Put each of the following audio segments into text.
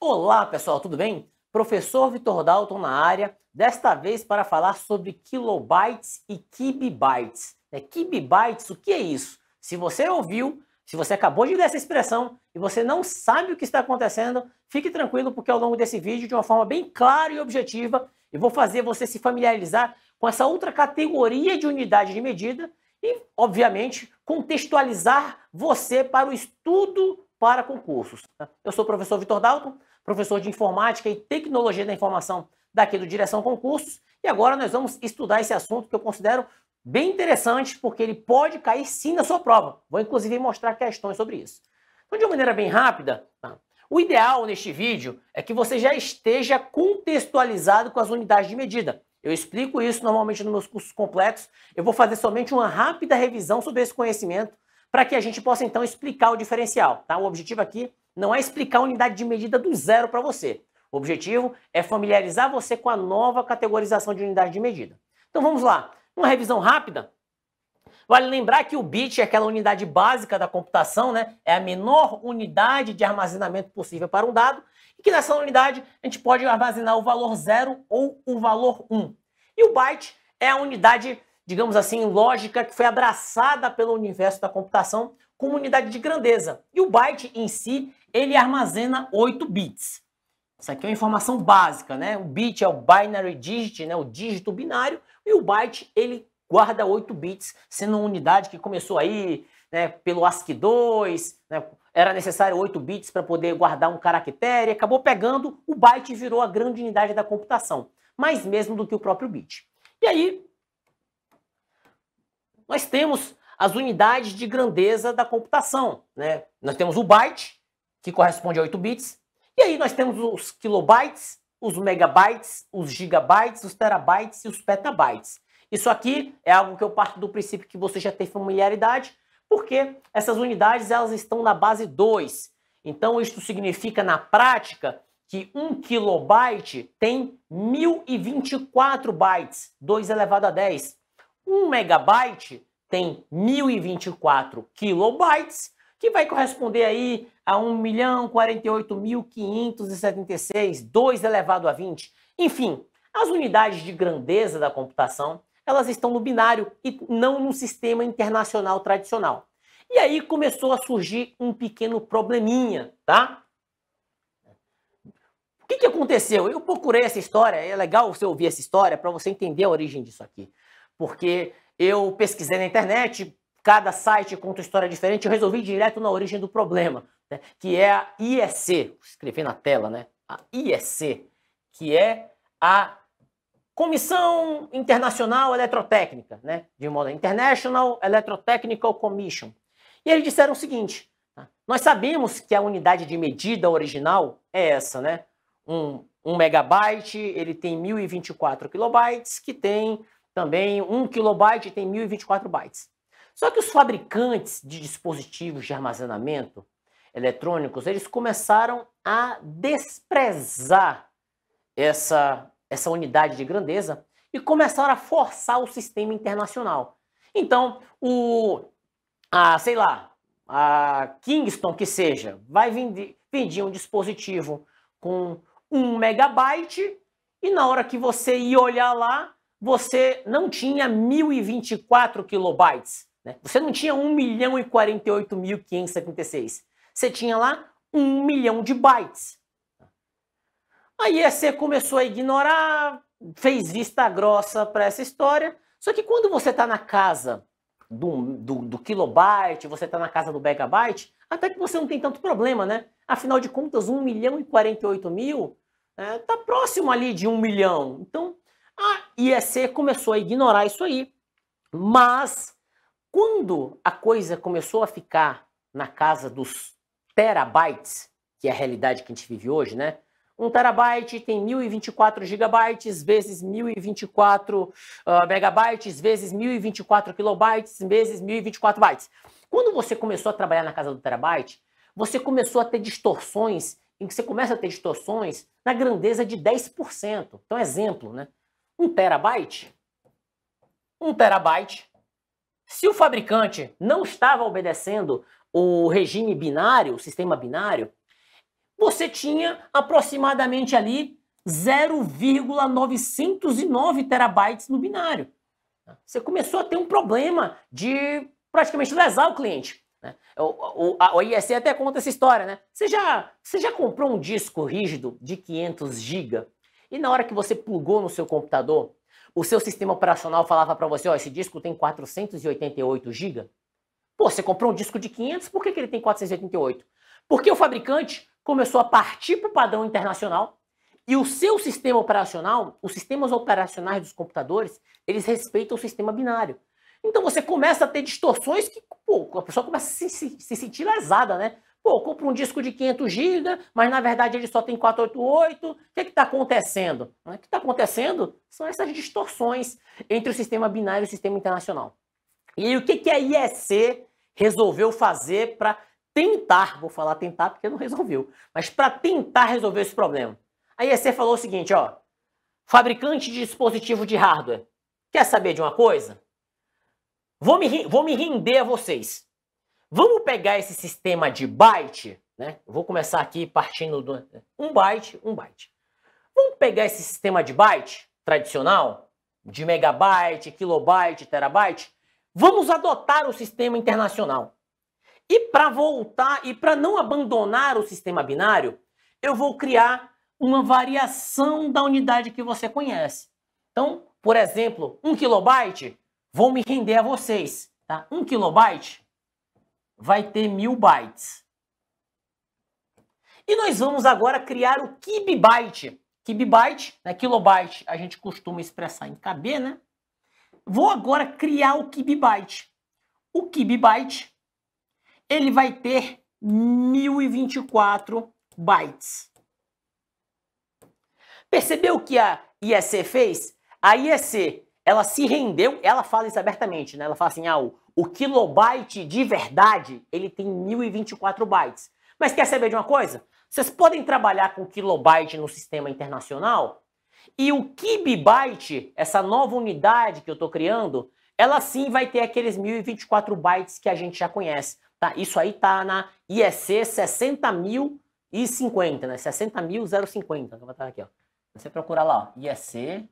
Olá pessoal, tudo bem? Professor Vitor Dalton na área, desta vez para falar sobre kilobytes e kibibytes. É Kibibytes, o que é isso? Se você ouviu, se você acabou de ler essa expressão e você não sabe o que está acontecendo, fique tranquilo porque ao longo desse vídeo, de uma forma bem clara e objetiva, eu vou fazer você se familiarizar com essa outra categoria de unidade de medida e, obviamente, contextualizar você para o estudo para concursos. Tá? Eu sou o professor Vitor Dalton, professor de informática e tecnologia da informação daqui do Direção Concursos. E agora nós vamos estudar esse assunto que eu considero bem interessante, porque ele pode cair sim na sua prova. Vou inclusive mostrar questões sobre isso. Então, de uma maneira bem rápida, tá? o ideal neste vídeo é que você já esteja contextualizado com as unidades de medida. Eu explico isso normalmente nos meus cursos completos. Eu vou fazer somente uma rápida revisão sobre esse conhecimento para que a gente possa então explicar o diferencial. Tá? O objetivo aqui não é explicar a unidade de medida do zero para você. O objetivo é familiarizar você com a nova categorização de unidade de medida. Então vamos lá, uma revisão rápida. Vale lembrar que o bit é aquela unidade básica da computação, né? É a menor unidade de armazenamento possível para um dado, e que nessa unidade a gente pode armazenar o valor 0 ou o valor 1. Um. E o byte é a unidade, digamos assim, lógica que foi abraçada pelo universo da computação como unidade de grandeza. E o byte em si ele armazena 8 bits. Isso aqui é uma informação básica, né? O bit é o binary digit, né? o dígito binário, e o byte ele guarda 8 bits, sendo uma unidade que começou aí né, pelo ASCII 2, né, era necessário 8 bits para poder guardar um caractere, acabou pegando, o byte virou a grande unidade da computação, mais mesmo do que o próprio bit. E aí, nós temos as unidades de grandeza da computação. Né? Nós temos o byte, que corresponde a 8 bits. E aí nós temos os kilobytes, os megabytes, os gigabytes, os terabytes e os petabytes. Isso aqui é algo que eu parto do princípio que você já tem familiaridade, porque essas unidades elas estão na base 2. Então isso significa na prática que 1 kilobyte tem 1024 bytes, 2 elevado a 10. 1 megabyte tem 1024 kilobytes que vai corresponder aí a 1.048.576, milhão 2 elevado a 20. Enfim, as unidades de grandeza da computação, elas estão no binário e não no sistema internacional tradicional. E aí começou a surgir um pequeno probleminha, tá? O que, que aconteceu? Eu procurei essa história, é legal você ouvir essa história para você entender a origem disso aqui. Porque eu pesquisei na internet, cada site conta história diferente, eu resolvi direto na origem do problema, né? que é a IEC, Escrevi escrever na tela, né? A IEC, que é a Comissão Internacional Eletrotécnica, né? De modo International Electrotechnical Commission. E eles disseram o seguinte: tá? nós sabemos que a unidade de medida original é essa, né? Um, um megabyte, ele tem 1024 kilobytes, que tem também um kilobyte, tem 1024 bytes. Só que os fabricantes de dispositivos de armazenamento eletrônicos, eles começaram a desprezar essa, essa unidade de grandeza e começaram a forçar o sistema internacional. Então, o, a, sei lá, a Kingston que seja, vai vender, um dispositivo com um megabyte e na hora que você ia olhar lá, você não tinha 1024 kilobytes, né? Você não tinha 1 milhão e 48.556. Você tinha lá 1 milhão de bytes. A IEC começou a ignorar, fez vista grossa para essa história. Só que quando você está na casa do, do, do kilobyte, você está na casa do megabyte, até que você não tem tanto problema, né? Afinal de contas, 1 milhão e 48 mil está né, próximo ali de 1 milhão. Então, a IEC começou a ignorar isso aí. Mas quando a coisa começou a ficar na casa dos terabytes, que é a realidade que a gente vive hoje, né? Um terabyte tem 1024 gigabytes vezes 1024 uh, ah, megabytes vezes 1024 kilobytes vezes 1024 bytes. Quando você começou a trabalhar na casa do terabyte, você começou a ter distorções, em que você começa a ter distorções na grandeza de 10%. Então, exemplo, né? Um terabyte, um terabyte se o fabricante não estava obedecendo o regime binário, o sistema binário, você tinha aproximadamente ali 0,909 terabytes no binário. Você começou a ter um problema de praticamente lesar o cliente. Né? O, o, a IEC até conta essa história, né? Você já, você já comprou um disco rígido de 500 GB e na hora que você plugou no seu computador, o seu sistema operacional falava para você, ó, esse disco tem 488 GB. Pô, você comprou um disco de 500, por que, que ele tem 488? Porque o fabricante começou a partir para o padrão internacional e o seu sistema operacional, os sistemas operacionais dos computadores, eles respeitam o sistema binário. Então você começa a ter distorções que, pô, a pessoa começa a se, se, se sentir lesada, né? Pô, compra um disco de 500 GB, mas na verdade ele só tem 488. O que é está acontecendo? O é que está acontecendo são essas distorções entre o sistema binário e o sistema internacional. E aí, o que, que a IEC resolveu fazer para tentar, vou falar tentar porque não resolveu, mas para tentar resolver esse problema? A IEC falou o seguinte, ó, fabricante de dispositivo de hardware, quer saber de uma coisa? Vou me, vou me render a vocês. Vamos pegar esse sistema de byte, né? vou começar aqui partindo do um byte, um byte. Vamos pegar esse sistema de byte tradicional, de megabyte, kilobyte, terabyte. Vamos adotar o sistema internacional. E para voltar e para não abandonar o sistema binário, eu vou criar uma variação da unidade que você conhece. Então, por exemplo, um kilobyte, vou me render a vocês. Tá? Um kilobyte vai ter mil bytes. E nós vamos agora criar o kibibyte. Kibibyte, né? kilobyte, a gente costuma expressar em KB, né? Vou agora criar o kibibyte. O kibibyte, ele vai ter 1024 bytes. Percebeu o que a IEC fez? A IEC, ela se rendeu, ela fala isso abertamente, né? Ela fala assim, ah, o kilobyte de verdade, ele tem 1024 bytes. Mas quer saber de uma coisa? Vocês podem trabalhar com kilobyte no sistema internacional? E o kibibyte, essa nova unidade que eu estou criando, ela sim vai ter aqueles 1024 bytes que a gente já conhece. Tá? Isso aí tá na IEC 60050, né? 60050, Vou botar aqui, ó. Você procura lá, ó, IEC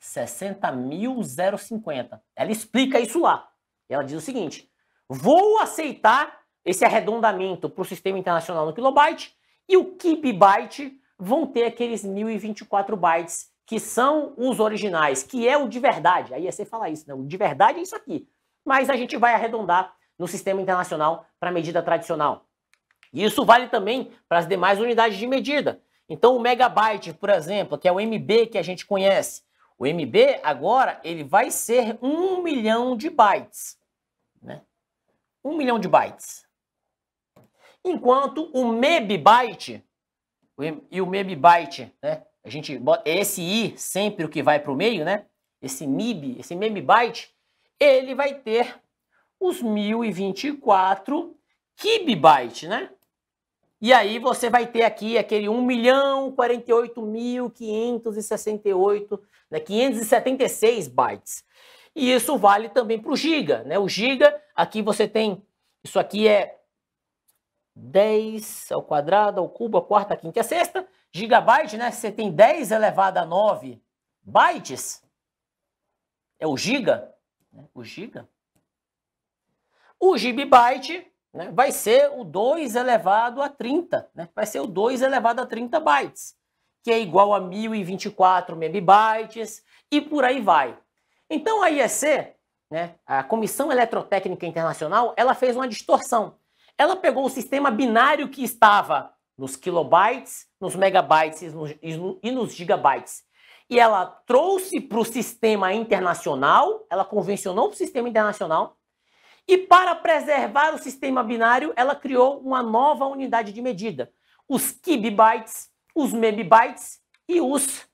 60050. Ela explica isso lá ela diz o seguinte: vou aceitar esse arredondamento para o sistema internacional no kilobyte e o kibibyte vão ter aqueles 1024 bytes que são os originais, que é o de verdade. Aí é você falar isso, né? O de verdade é isso aqui. Mas a gente vai arredondar no sistema internacional para a medida tradicional. E isso vale também para as demais unidades de medida. Então o megabyte, por exemplo, que é o MB que a gente conhece, o MB agora ele vai ser 1 milhão de bytes. Né? 1 milhão de bytes. Enquanto o MEB byte e o MEB byte, né? A gente bota é esse i sempre o que vai para o meio, né? Esse MIB, esse MEB byte, ele vai ter os 1024 kibibyte, né? E aí você vai ter aqui aquele 1 milhão 48 mil 568, né, 576 bytes. E isso vale também para o giga, né? O giga, aqui você tem, isso aqui é 10 ao quadrado, ao cubo, a quarta, a quinta e a sexta. Gigabyte, né? Você tem 10 elevado a 9 bytes. É o giga, né? O giga. O gigabyte né, vai ser o 2 elevado a 30, né, vai ser o 2 elevado a 30 bytes, que é igual a 1024 megabytes e por aí vai. Então a IEC, né, a Comissão Eletrotécnica Internacional, ela fez uma distorção. Ela pegou o sistema binário que estava nos kilobytes, nos megabytes e nos gigabytes. E ela trouxe para o sistema internacional, ela convencionou para o sistema internacional e para preservar o sistema binário, ela criou uma nova unidade de medida: os kibibytes, os mebibytes e os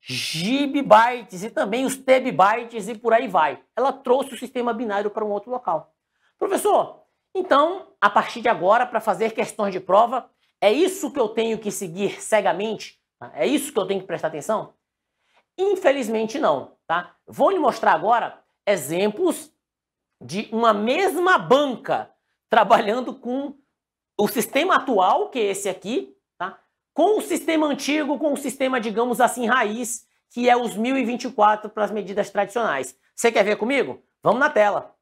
gibibytes e também os tebibytes e por aí vai. Ela trouxe o sistema binário para um outro local. Professor, então, a partir de agora, para fazer questões de prova, é isso que eu tenho que seguir cegamente? Tá? É isso que eu tenho que prestar atenção? Infelizmente não, tá? Vou lhe mostrar agora exemplos de uma mesma banca trabalhando com o sistema atual, que é esse aqui, tá? com o sistema antigo, com o sistema, digamos assim, raiz, que é os 1024 para as medidas tradicionais. Você quer ver comigo? Vamos na tela.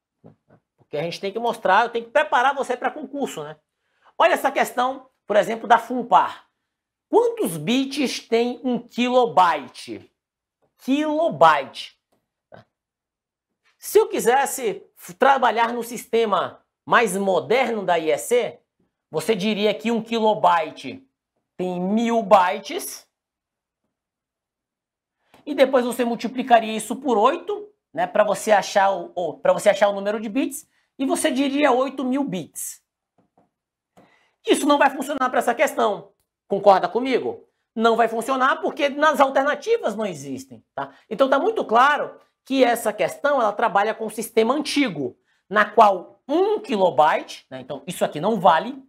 Porque a gente tem que mostrar, eu tenho que preparar você para concurso, né? Olha essa questão, por exemplo, da FUNPAR. Quantos bits tem um kilobyte? Kilobyte. Se eu quisesse trabalhar no sistema mais moderno da IEC, você diria que um kilobyte tem mil bytes. E depois você multiplicaria isso por 8, né, para você achar o para você achar o número de bits, e você diria 8 mil bits. Isso não vai funcionar para essa questão. Concorda comigo? Não vai funcionar porque nas alternativas não existem, tá? Então tá muito claro que essa questão ela trabalha com o um sistema antigo, na qual 1 kilobyte, né, então isso aqui não vale.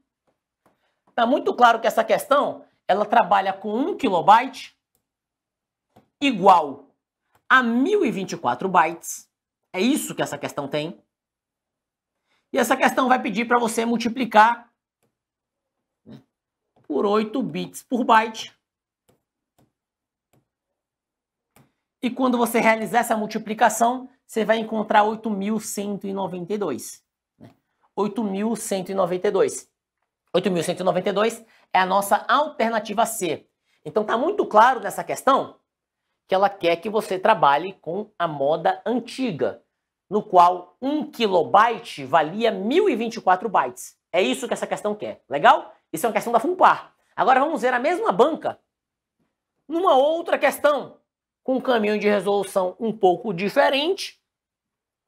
Está muito claro que essa questão ela trabalha com 1 kilobyte igual a 1024 bytes. É isso que essa questão tem. E essa questão vai pedir para você multiplicar né, por 8 bits por byte. E quando você realizar essa multiplicação, você vai encontrar 8.192. 8.192. Né? é a nossa alternativa C. Então tá muito claro nessa questão que ela quer que você trabalhe com a moda antiga, no qual 1 kilobyte valia 1024 bytes. É isso que essa questão quer. Legal? Isso é uma questão da FUNPAR. Agora vamos ver a mesma banca numa outra questão com um caminho de resolução um pouco diferente,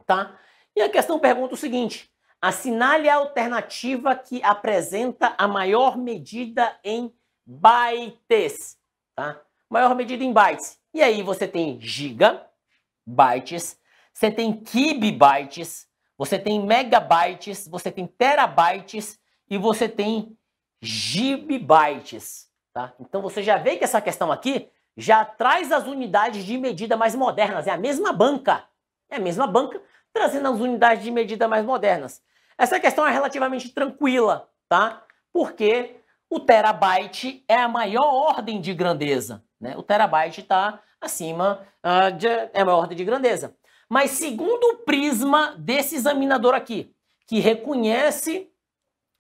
tá? E a questão pergunta o seguinte: assinale a alternativa que apresenta a maior medida em bytes, tá? Maior medida em bytes. E aí você tem gigabytes, você tem kibibytes, você tem megabytes, você tem terabytes e você tem gibibytes, tá? Então você já vê que essa questão aqui já traz as unidades de medida mais modernas. É a mesma banca. É a mesma banca trazendo as unidades de medida mais modernas. Essa questão é relativamente tranquila, tá? Porque o terabyte é a maior ordem de grandeza. Né? O terabyte está acima, uh, de, é uma ordem de grandeza. Mas segundo o prisma desse examinador aqui, que reconhece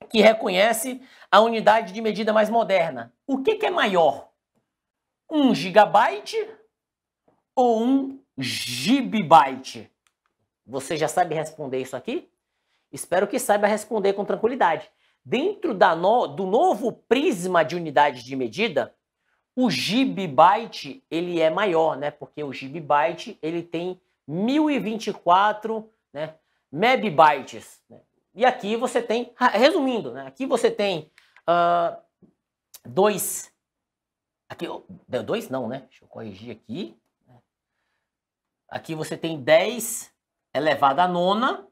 que reconhece a unidade de medida mais moderna, o que, que é maior? um gigabyte ou um gigabyte? Você já sabe responder isso aqui? Espero que saiba responder com tranquilidade. Dentro no, do novo prisma de unidade de medida, o gigabyte ele é maior, né? Porque o gigabyte ele tem 1024 né, megabytes. Né? E aqui você tem, resumindo, né? aqui você tem uh, ah, 2 Aqui, deu dois não, né? Deixa eu corrigir aqui. Né? Aqui você tem 10 elevado a nona.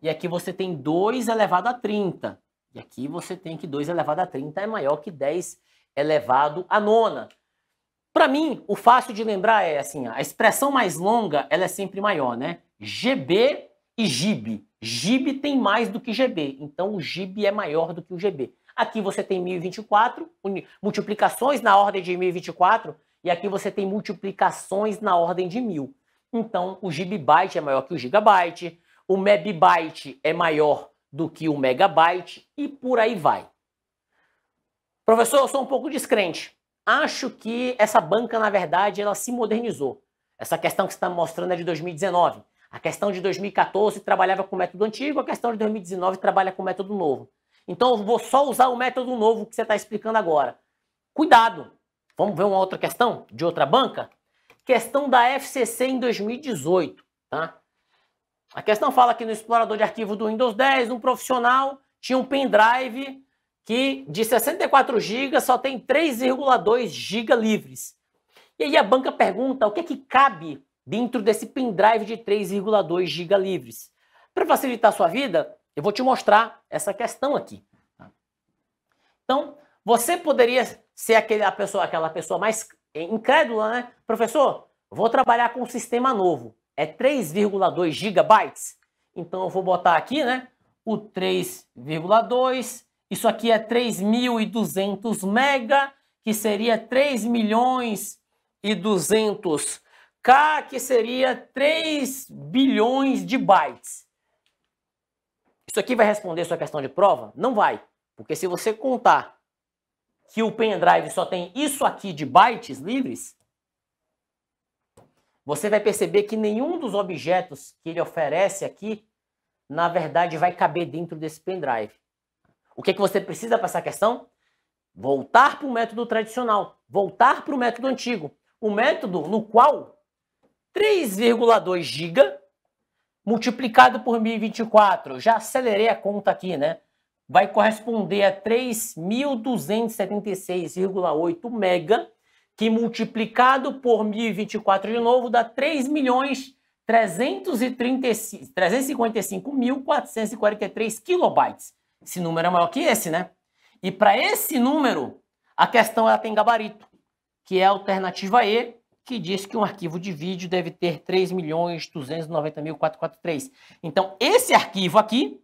E aqui você tem 2 elevado a 30. E aqui você tem que 2 elevado a 30 é maior que 10 elevado a nona. Para mim, o fácil de lembrar é assim, a expressão mais longa, ela é sempre maior, né? GB e GIB. GIB tem mais do que GB, então o GIB é maior do que o GB. Aqui você tem 1024, multiplicações na ordem de 1024, e aqui você tem multiplicações na ordem de 1000. Então, o gigabyte é maior que o gigabyte, o mebibyte é maior do que o megabyte e por aí vai. Professor, eu sou um pouco descrente. Acho que essa banca, na verdade, ela se modernizou. Essa questão que você está mostrando é de 2019. A questão de 2014 trabalhava com método antigo, a questão de 2019 trabalha com método novo. Então eu vou só usar o método novo que você está explicando agora. Cuidado! Vamos ver uma outra questão de outra banca? Questão da FCC em 2018. Tá? A questão fala que no explorador de arquivo do Windows 10, um profissional tinha um pendrive que de 64 GB só tem 3,2 GB livres. E aí a banca pergunta o que é que cabe dentro desse pendrive de 3,2 GB livres. Para facilitar a sua vida, eu vou te mostrar essa questão aqui. Tá? Então, você poderia ser aquele, a pessoa, aquela pessoa mais incrédula, né? Professor, vou trabalhar com um sistema novo. É 3,2 gigabytes? Então, eu vou botar aqui, né? O 3,2. Isso aqui é 3.200 mega, que seria 3 milhões e 200 K, que seria 3 bilhões de bytes. Isso aqui vai responder sua questão de prova? Não vai. Porque se você contar que o pendrive só tem isso aqui de bytes livres, você vai perceber que nenhum dos objetos que ele oferece aqui, na verdade, vai caber dentro desse pendrive. O que, é que você precisa para essa questão? Voltar para o método tradicional, voltar para o método antigo. O método no qual 3,2 GB multiplicado por 1024, já acelerei a conta aqui, né? Vai corresponder a 3.276,8 mega, que multiplicado por 1024 de novo dá 3.355.443 milhões kilobytes. Esse número é maior que esse, né? E para esse número, a questão ela tem gabarito, que é a alternativa E, que diz que um arquivo de vídeo deve ter 3.290.443. Então, esse arquivo aqui,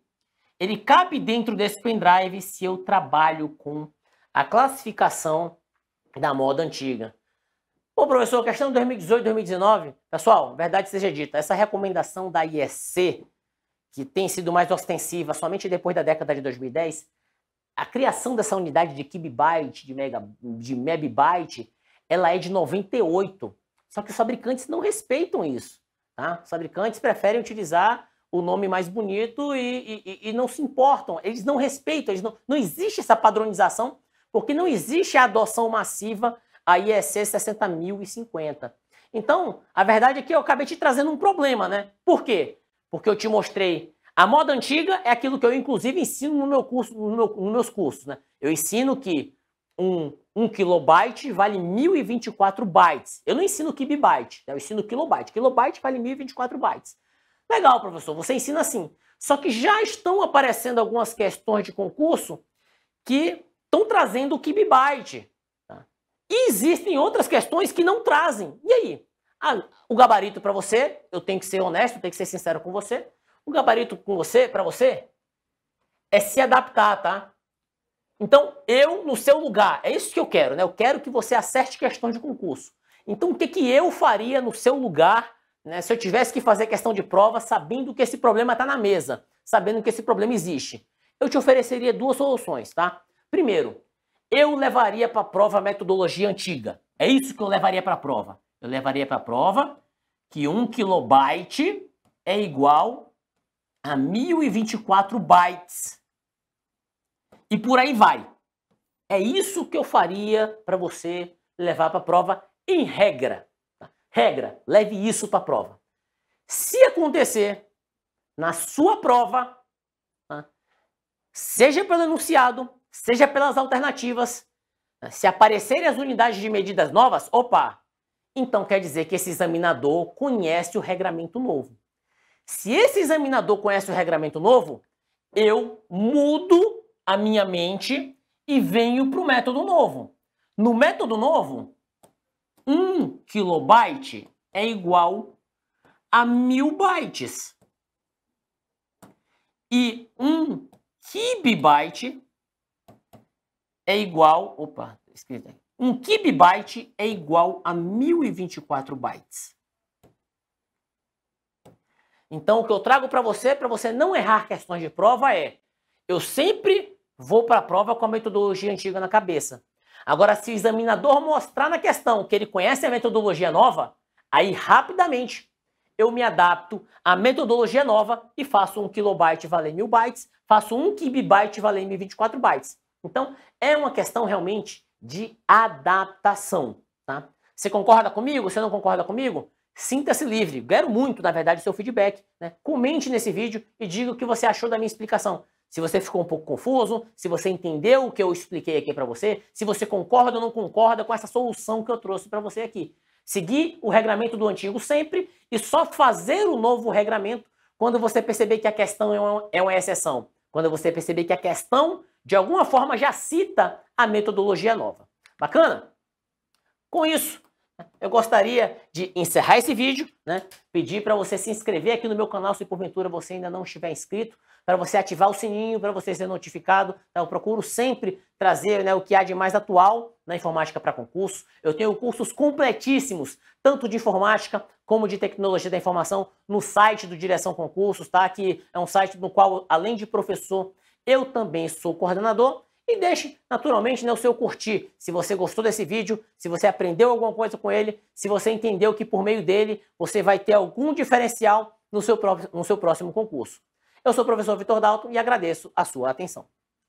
ele cabe dentro desse pendrive se eu trabalho com a classificação da moda antiga. Bom, professor, questão 2018, 2019, pessoal, verdade seja dita, essa recomendação da IEC, que tem sido mais ostensiva somente depois da década de 2010, a criação dessa unidade de kibibyte, de, mega, de mebibyte, ela é de 98. Só que os fabricantes não respeitam isso. Tá? Os fabricantes preferem utilizar o nome mais bonito e, e, e não se importam. Eles não respeitam, eles não, não existe essa padronização, porque não existe a adoção massiva a IEC 60050. Então, a verdade é que eu acabei te trazendo um problema, né? Por quê? Porque eu te mostrei. A moda antiga é aquilo que eu, inclusive, ensino no meu curso, no meu, nos meus cursos, né? Eu ensino que um, um kilobyte vale 1024 bytes. Eu não ensino kibibyte, né? eu ensino kilobyte. Kilobyte vale 1024 bytes. Legal, professor, você ensina assim. Só que já estão aparecendo algumas questões de concurso que estão trazendo o kibibyte. Tá? E existem outras questões que não trazem. E aí? Ah, o gabarito para você, eu tenho que ser honesto, tenho que ser sincero com você. O gabarito com você, para você, é se adaptar, tá? Então, eu no seu lugar, é isso que eu quero, né? Eu quero que você acerte questão de concurso. Então, o que, que eu faria no seu lugar, né, se eu tivesse que fazer questão de prova sabendo que esse problema está na mesa, sabendo que esse problema existe? Eu te ofereceria duas soluções, tá? Primeiro, eu levaria para a prova a metodologia antiga. É isso que eu levaria para a prova. Eu levaria para a prova que 1 kilobyte é igual a 1024 bytes e por aí vai. É isso que eu faria para você levar para a prova em regra. Tá? Regra, leve isso para a prova. Se acontecer na sua prova, tá? seja pelo enunciado, seja pelas alternativas, tá? se aparecerem as unidades de medidas novas, opa, então quer dizer que esse examinador conhece o regramento novo. Se esse examinador conhece o regramento novo, eu mudo a minha mente e venho para o método novo. No método novo, 1 kilobyte é igual a mil bytes. E 1 kibibyte é igual. Opa, escrito aí, 1 kibibyte é igual a 1024 bytes. Então, o que eu trago para você, para você não errar questões de prova, é: eu sempre vou para a prova com a metodologia antiga na cabeça. Agora, se o examinador mostrar na questão que ele conhece a metodologia nova, aí rapidamente eu me adapto à metodologia nova e faço um kilobyte valer mil bytes, faço um kibibyte valer 1024 bytes. Então, é uma questão realmente de adaptação, tá? Você concorda comigo? Você não concorda comigo? Sinta-se livre. Quero muito, na verdade, seu feedback. Né? Comente nesse vídeo e diga o que você achou da minha explicação. Se você ficou um pouco confuso, se você entendeu o que eu expliquei aqui para você, se você concorda ou não concorda com essa solução que eu trouxe para você aqui. Seguir o regramento do antigo sempre e só fazer o novo regramento quando você perceber que a questão é uma, é uma exceção. Quando você perceber que a questão, de alguma forma, já cita a metodologia nova. Bacana? Com isso, eu gostaria de encerrar esse vídeo, né? Pedir para você se inscrever aqui no meu canal se porventura você ainda não estiver inscrito, para você ativar o sininho, para você ser notificado. Tá? Eu procuro sempre trazer né, o que há de mais atual na informática para concurso. Eu tenho cursos completíssimos, tanto de informática como de tecnologia da informação, no site do Direção Concursos, tá? Que é um site no qual, além de professor, eu também sou coordenador e deixe naturalmente né, o seu curtir. Se você gostou desse vídeo, se você aprendeu alguma coisa com ele, se você entendeu que por meio dele você vai ter algum diferencial no seu, no seu próximo concurso. Eu sou o professor Vitor Dalton e agradeço a sua atenção.